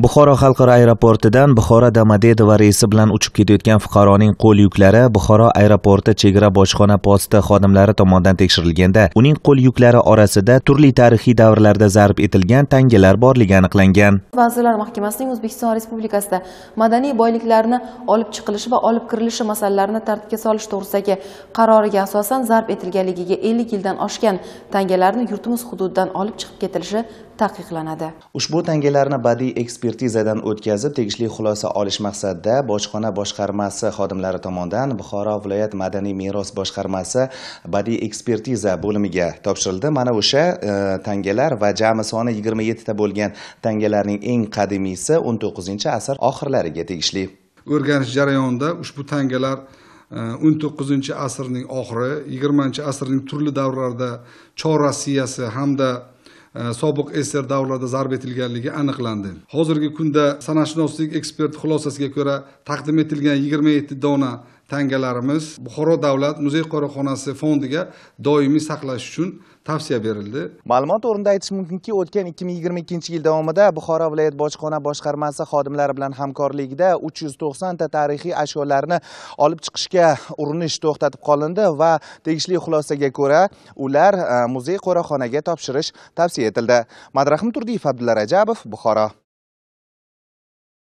buxoro xalqaro aeroportidan buxoro damadedova reysi bilan uchib ketayotgan fuqaroning qo'l yuklari buxoro aeroporti chegara bojxona posti xodimlari tomonidan tekshirilganda uning qo'l yuklari orasida turli tarixiy davrlarda zarb etilgan tangalar borligi aniqlangan vazirlar mahkamasining o'zbekiston respublikasida madaniy boyliklarni olib chiqilishi va olib kirilishi masalalarini tartibga solish to'g'risidagi qaroriga asosan zarb etilganligiga ellik yildan oshgan tangalarni yurtimiz hududidan olib chiqib ketilishi taqiqlanadi ushbu tangalarni badiiy ekspertizadan o'tkazib tegishli xulosa olish maqsadida bojxona boshqarmasi xodimlari tomonidan buxoro viloyat madaniy meros boshqarmasi badiiy ekspertiza bo'limiga topshirildi mana o'sha e, tangalar va jami soni yigirma yettita bo'lgan tangalarning eng qadimiysi o'n to'qqizinchi asr oxirlariga tegishli o'rganish jarayonida ushbu tangalar e, o'n to'qqizinchi asrning oxiri yigirmanchi asrning turli davrlarida chor rossiyasi hamda Э, sobiq sssr davrlarida zarb etilganligi aniqlandi hozirgi kunda sanashunoslik ekspert xulosasiga ko'ra taqdim etilgan yigirma yetti dona tangalarimiz buxoro davlat muzey qo'riqxonasi fondiga doimiy saqlash uchun tavsiya berildi ma'lumot o'rnida aytish mumkinki o'tgan 2022 yil davomida buxoro viloyat bojxona boshqarmasi xodimlari bilan hamkorligida 390 ta tarixiy ashyolarni olib chiqishga urinish to'xtatib qolindi va tegishli xulosaga ko'ra ular e, muzey qo'riqxonaga topshirish tavsiya etildi madrahim turdiyev abdulla rajabov buxoro